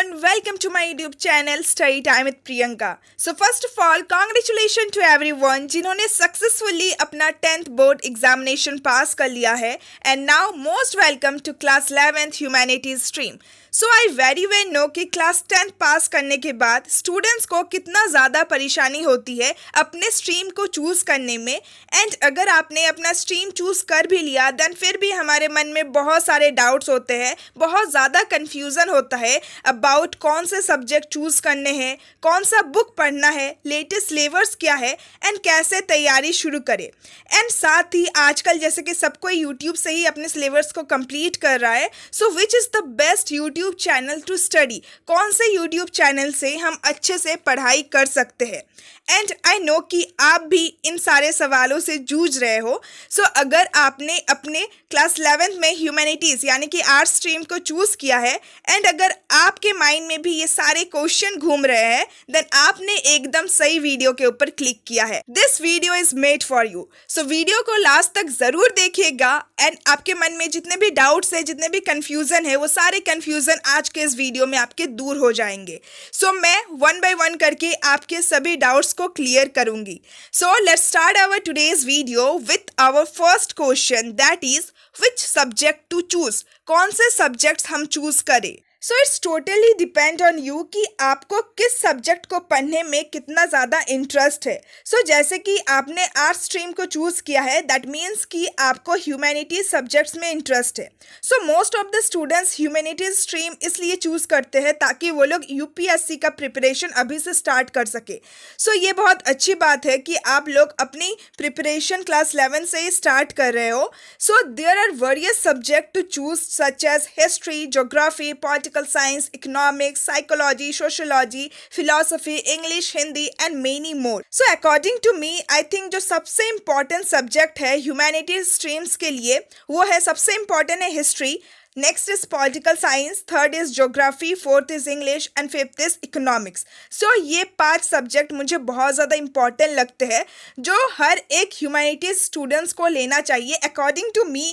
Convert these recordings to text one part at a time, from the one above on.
on welcome to my YouTube channel Study Time with Priyanka. So first of all, congratulations to everyone जिन्होंने successfully अपना 10th board examination pass कर लिया है and now most welcome to class 11th humanities stream. So I very well know कि class tenth pass करने के बाद students को कितना ज़्यादा परेशानी होती है अपने स्ट्रीम को चूज़ करने में एंड अगर आपने अपना स्ट्रीम चूज़ कर भी लिया देन फिर भी हमारे मन में बहुत सारे डाउट्स होते हैं बहुत ज़्यादा कन्फ्यूज़न होता है अबाउट कौन से सब्जेक्ट चूज करने हैं कौन सा बुक पढ़ना है लेटेस्ट सिलेबस क्या है एंड कैसे तैयारी शुरू करें एंड साथ ही आजकल जैसे कि सबको यूट्यूब से ही अपने सिलेबस को कंप्लीट कर रहा है so which is the best YouTube channel to study कौन से यूट्यूब चैनल से हम अच्छे से पढ़ाई कर सकते हैं एंड आई नो कि आप भी इन सारे सवालों से जूझ रहे हो सो so, अगर आपने अपने क्लास इलेवेंथ में ह्यूमैनिटीज़ यानी कि आर्ट्स स्ट्रीम को चूज़ किया है एंड अगर आपके माइंड में भी ये सारे क्वेश्चन घूम रहे हैं देन आपने एकदम सही वीडियो के ऊपर क्लिक किया है this video is made for you so video को लास्ट तक ज़रूर देखिएगा एंड आपके मन में जितने भी डाउट्स है जितने भी कन्फ्यूज़न है वो सारे कन्फ्यूज़न आज के इस वीडियो में आपके दूर हो जाएंगे सो so, मैं वन बाई वन करके आपके सभी डाउट्स को क्लियर करूंगी so let's start our today's video with our first question that is which subject to choose कौन से सब्जेक्ट्स हम चूज करें so it's totally depend on you कि आपको किस सब्जेक्ट को पढ़ने में कितना ज़्यादा इंटरेस्ट है सो so, जैसे कि आपने आर्ट्स स्ट्रीम को चूज़ किया है दैट मीन्स कि आपको ह्यूमैनिटीज सब्जेक्ट्स में इंटरेस्ट है so most of the students humanities stream इसलिए चूज़ करते हैं ताकि वो लोग यूपीएससी का प्रिपरेशन अभी से स्टार्ट कर सके सो so, ये बहुत अच्छी बात है कि आप लोग अपनी प्रिपरेशन क्लास इलेवन से ही स्टार्ट कर रहे हो so there are various subject to choose such as history geography politics political science, economics, psychology, sociology, philosophy, English, Hindi, and many more. So according to me, I think जो सबसे important subject है humanities streams के लिए वो है सबसे important है history. next is political science third is geography fourth is english and fifth is economics so ये पांच subject मुझे बहुत ज़्यादा important लगते हैं जो हर एक humanities students को लेना चाहिए according to me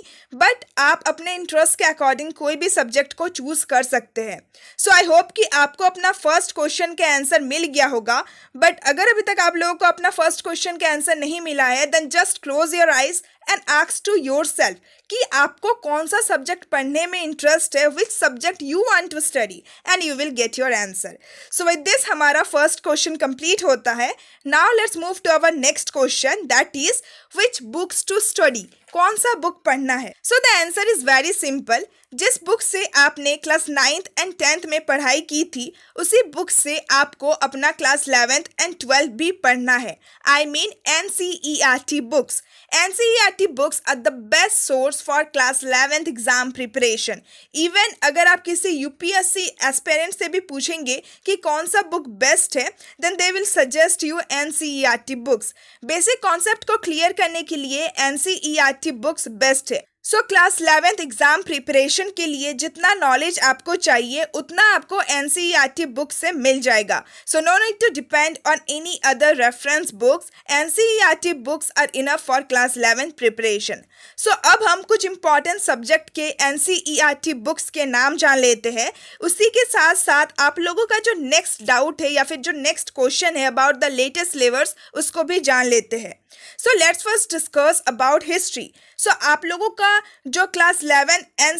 but आप अपने interest के according कोई भी subject को choose कर सकते हैं so I hope कि आपको अपना first question के answer मिल गया होगा but अगर अभी तक आप लोगों को अपना first question के answer नहीं मिला है then just close your eyes and ask to yourself कि आपको कौन सा सब्जेक्ट पढ़ने में इंटरेस्ट है which subject you want to study and you will get your answer so with this हमारा फर्स्ट क्वेश्चन कंप्लीट होता है now let's move to our next question that is which books to study कौन सा book पढ़ना है so the answer is very simple जिस book से आपने क्लास नाइन्थ एंड टेंथ में पढ़ाई की थी उसी बुक से आपको अपना क्लास इलेवेंथ एंड ट्वेल्थ भी पढ़ना है I mean N C E R T books N C E R T books are the best source for class eleventh exam preparation even अगर आप किसी U P S C aspirant से भी पूछेंगे कि कौन सा बुक बेस्ट है then they will suggest you N C E R T books basic concept को क्लियर करने के लिए एन सी ई आर पाठ्य बुक्स बेस्ट है so class eleventh exam preparation के लिए जितना नॉलेज आपको चाहिए उतना आपको एन सी बुक से मिल जाएगा so no need to depend on any other reference books N C books are enough for class eleventh preparation so अब हम कुछ इंपॉर्टेंट सब्जेक्ट के एन सी बुक्स के नाम जान लेते हैं उसी के साथ साथ आप लोगों का जो नेक्स्ट डाउट है या फिर जो नेक्स्ट क्वेश्चन है अबाउट द लेटेस्ट लेवर्स उसको भी जान लेते हैं so let's first discuss about history so आप लोगों का जो class eleven N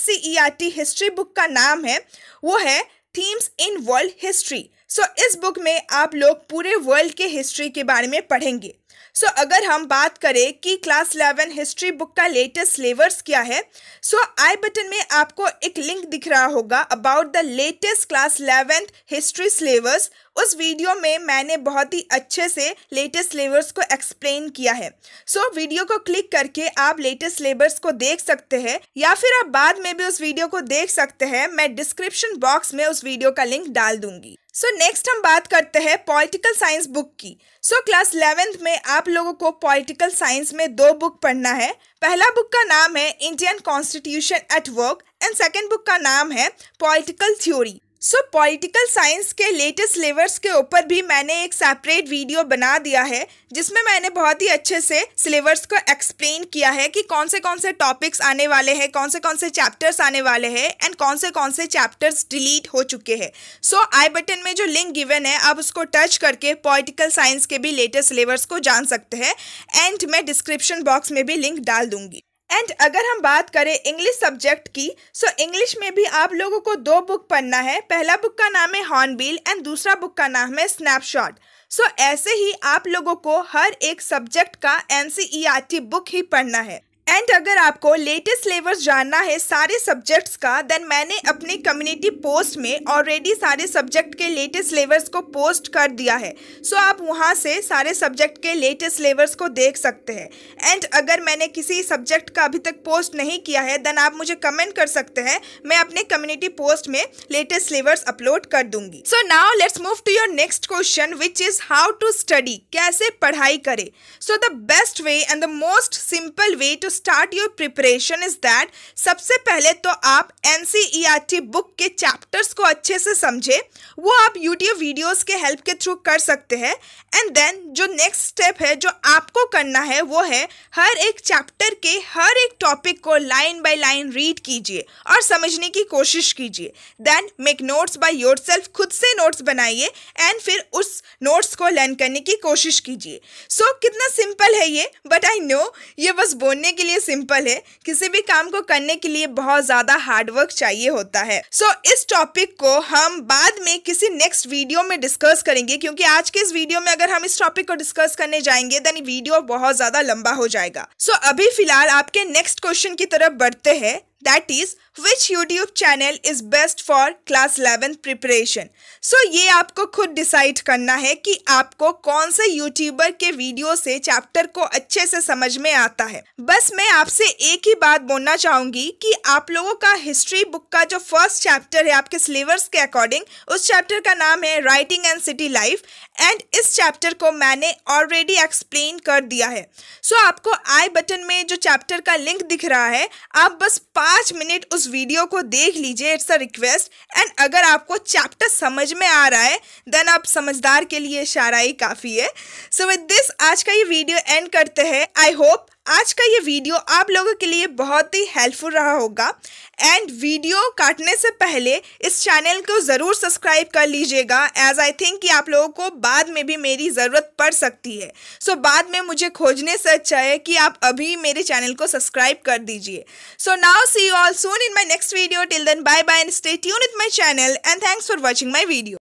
history book का नाम है वो है themes in world history so इस बुक में आप लोग पूरे वर्ल्ड के हिस्ट्री के बारे में पढ़ेंगे सो so, अगर हम बात करें कि क्लास इलेवन हिस्ट्री बुक का लेटेस्ट सिलेबस क्या है सो so, आई बटन में आपको एक लिंक दिख रहा होगा about the latest class eleventh history syllabus उस वीडियो में मैंने बहुत ही अच्छे से लेटेस्ट लेबर्स को एक्सप्लेन किया है सो so, वीडियो को क्लिक करके आप लेटेस्ट लेबर्स को देख सकते हैं या फिर आप बाद में भी उस वीडियो को देख सकते हैं मैं डिस्क्रिप्शन बॉक्स में उस वीडियो का लिंक डाल दूंगी सो so, नेक्स्ट हम बात करते हैं पॉलिटिकल साइंस बुक की सो क्लास इलेवेंथ में आप लोगों को पॉलिटिकल साइंस में दो बुक पढ़ना है पहला बुक का नाम है Indian constitution at work and second book का नाम है political theory so political science के लेटेस्ट सिलेबस के ऊपर भी मैंने एक सेपरेट वीडियो बना दिया है जिसमें मैंने बहुत ही अच्छे से सिलेबस को एक्सप्लेन किया है कि कौन से कौन से टॉपिक्स आने वाले हैं कौन से कौन से चैप्टर्स आने वाले हैं एंड कौन से कौन से चैप्टर्स डिलीट हो चुके हैं सो आई बटन में जो लिंक गिवन है आप उसको टच करके पॉलिटिकल साइंस के भी लेटेस्ट सिलेबस को जान सकते हैं एंड मैं डिस्क्रिप्शन बॉक्स में भी लिंक डाल दूंगी एंड अगर हम बात करें इंग्लिश सब्जेक्ट की सो so इंग्लिश में भी आप लोगों को दो बुक पढ़ना है पहला बुक का नाम है हॉर्नबिल एंड दूसरा बुक का नाम है स्नैपशॉट सो so ऐसे ही आप लोगों को हर एक सब्जेक्ट का एन बुक e ही पढ़ना है एंड अगर आपको लेटेस्ट सिलेबस जानना है सारे सब्जेक्ट्स का देन मैंने अपने कम्युनिटी पोस्ट में ऑलरेडी सारे सब्जेक्ट के लेटेस्ट सिलेबस को पोस्ट कर दिया है सो so आप वहां से सारे सब्जेक्ट के लेटेस्ट सिलेबस को देख सकते हैं एंड अगर मैंने किसी सब्जेक्ट का अभी तक पोस्ट नहीं किया है देन आप मुझे कमेंट कर सकते हैं मैं अपने कम्युनिटी पोस्ट में लेटेस्ट सिलेबस अपलोड कर दूंगी so now let's move to your next question which is how to study कैसे पढ़ाई करें so the best way and the most simple way to start your preparation is that सबसे पहले तो आप N book e के chapters को अच्छे से समझे वो आप यूट्यूब वीडियोस के हेल्प के थ्रू कर सकते हैं एंड देन जो नेक्स्ट स्टेप है जो आपको करना है वो है हर एक चैप्टर के हर एक टॉपिक को लाइन बाय लाइन रीड कीजिए और समझने की कोशिश कीजिए then make notes by your खुद से नोट्स बनाइए एंड फिर उस नोट्स को लर्न करने की कोशिश कीजिए सो so, कितना सिंपल है ये बट आई नो ये बस बोलने के लिए सिंपल है किसी भी काम को करने के लिए बहुत ज्यादा हार्डवर्क चाहिए होता है सो so, इस टॉपिक को हम बाद में किसी नेक्स्ट वीडियो में डिस्कस करेंगे क्योंकि आज के इस वीडियो में अगर हम इस टॉपिक को डिस्कस करने जाएंगे देन वीडियो बहुत ज्यादा लंबा हो जाएगा सो so, अभी फिलहाल आपके नेक्स्ट क्वेश्चन की तरफ बढ़ते हैं that is which YouTube channel is best for class eleven preparation so ये आपको खुद डिसाइड करना है कि आपको कौन से यूट्यूबर के वीडियो से चैप्टर को अच्छे से समझ में आता है बस मैं आपसे एक ही बात बोलना चाहूंगी कि आप लोगों का हिस्ट्री बुक का जो फर्स्ट चैप्टर है आपके सिलेबस के अकॉर्डिंग उस चैप्टर का नाम है writing and city life and इस चैप्टर को मैंने ऑलरेडी एक्सप्लेन कर दिया है सो so, आपको आई बटन में जो चैप्टर का लिंक दिख रहा है आप बस पाँच पाँच मिनट उस वीडियो को देख लीजिए इट्स अ रिक्वेस्ट एंड अगर आपको चैप्टर समझ में आ रहा है देन आप समझदार के लिए इशारा ही काफ़ी है सो विद दिस आज का ये वीडियो एंड करते हैं आई होप आज का ये वीडियो आप लोगों के लिए बहुत ही हेल्पफुल रहा होगा एंड वीडियो काटने से पहले इस चैनल को ज़रूर सब्सक्राइब कर लीजिएगा एज आई थिंक कि आप लोगों को बाद में भी मेरी ज़रूरत पड़ सकती है सो so, बाद में मुझे खोजने से अच्छा है कि आप अभी मेरे चैनल को सब्सक्राइब कर दीजिए so now see you all soon in my next video till then bye bye and stay tune with my channel and thanks for watching my video